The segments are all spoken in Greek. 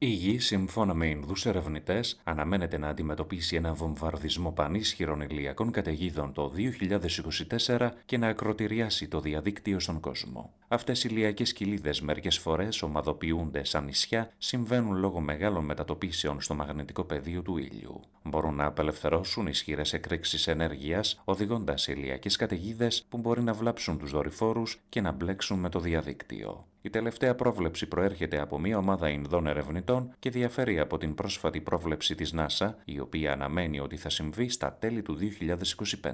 Η γη, σύμφωνα με Ινδούς ερευνητές, αναμένεται να αντιμετωπίσει ένα βομβαρδισμό πανίσχυρων ηλιακών καταιγίδων το 2024 και να ακροτηριάσει το διαδίκτυο στον κόσμο. Αυτές οι ηλιακές κοιλίδες μερικές φορές ομαδοποιούνται σαν νησιά, συμβαίνουν λόγω μεγάλων μετατοπίσεων στο μαγνητικό πεδίο του ήλιου. Μπορούν να απελευθερώσουν ισχυρές εκρήξεις ενέργειας, οδηγώντας ηλιακές καταιγίδες που μπορεί να βλάψουν τους δορυφόρους και να μπλέξουν με το διαδίκτυο. Η τελευταία πρόβλεψη προέρχεται από μια ομάδα Ινδών ερευνητών και διαφέρει από την πρόσφατη πρόβλεψη της NASA, η οποία αναμένει ότι θα συμβεί στα τέλη του 2025.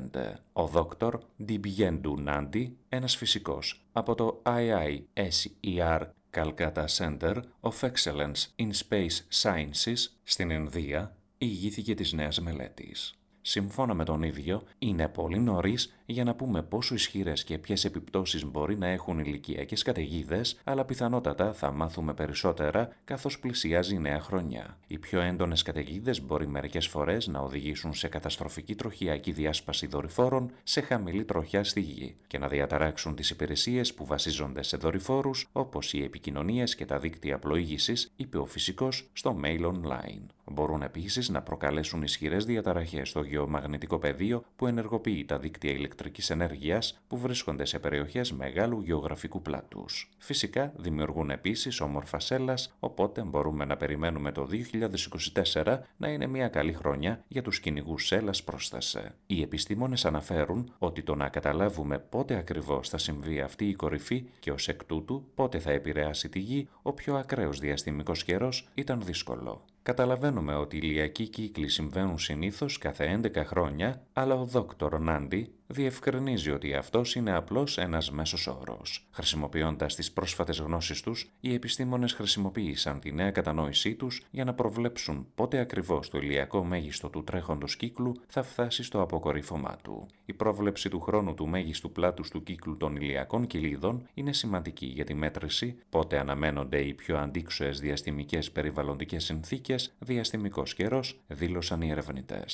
Ο δόκτωρ Ντιμπιέντου Νάντι, ένας φυσικός, από το IISER Calcutta Center of Excellence in Space Sciences στην Ινδία, ηγήθηκε της νέας μελέτης. Συμφώνα με τον ίδιο, είναι πολύ νωρίς για να πούμε πόσο ισχυρές και ποιες επιπτώσεις μπορεί να έχουν ηλικιακές καταιγίδες, αλλά πιθανότατα θα μάθουμε περισσότερα καθώς πλησιάζει η νέα χρονιά. Οι πιο έντονες καταιγίδες μπορεί μερικές φορές να οδηγήσουν σε καταστροφική τροχιακή διάσπαση δορυφόρων σε χαμηλή τροχιά στη γη και να διαταράξουν τις υπηρεσίες που βασίζονται σε δορυφόρους όπως οι επικοινωνίες και τα δίκτυα πλοήγησης, είπε ο φυσικός στο Mail Online. Μπορούν επίσης να προκαλέσουν ισχυρές διαταραχές στο γεωμαγνητικό πεδίο που ενεργοποιεί τα δίκτυα ηλεκτρικής ενέργειας που βρίσκονται σε περιοχές μεγάλου γεωγραφικού πλάτους. Φυσικά δημιουργούν επίσης όμορφα σέλας, οπότε μπορούμε να περιμένουμε το 2024 να είναι μια καλή χρονιά για τους κυνηγούς σέλας, πρόσθεσε. Οι επιστήμονες αναφέρουν ότι το να καταλάβουμε πότε ακριβώς θα συμβεί αυτή η κορυφή και ως εκ τούτου πότε θα επηρεάσει τη γη ο πιο ακραίος διαστημικός καιρός ήταν δύσκολο. Καταλαβαίνουμε ότι οι ηλιακοί κύκλοι συμβαίνουν συνήθως κάθε 11 χρόνια, αλλά ο δόκτωρ Νάντι διευκρινίζει ότι αυτός είναι απλώς ένας μέσος όρος. Χρησιμοποιώντας τις πρόσφατες γνώσεις τους, οι επιστήμονες χρησιμοποίησαν τη νέα κατανόησή τους για να προβλέψουν πότε ακριβώς το ηλιακό μέγιστο του τρέχοντος κύκλου θα φτάσει στο αποκορύφωμά του. Η πρόβλεψη του χρόνου του μέγιστου πλάτους του κύκλου των ηλιακών κοιλίδων είναι σημαντική για τη μέτρηση πότε αναμένονται οι πιο αντίξωες διαστημικές περιβαλλοντικές συνθήκες, διαστημικός καιρός, δήλωσαν οι ερευνητές.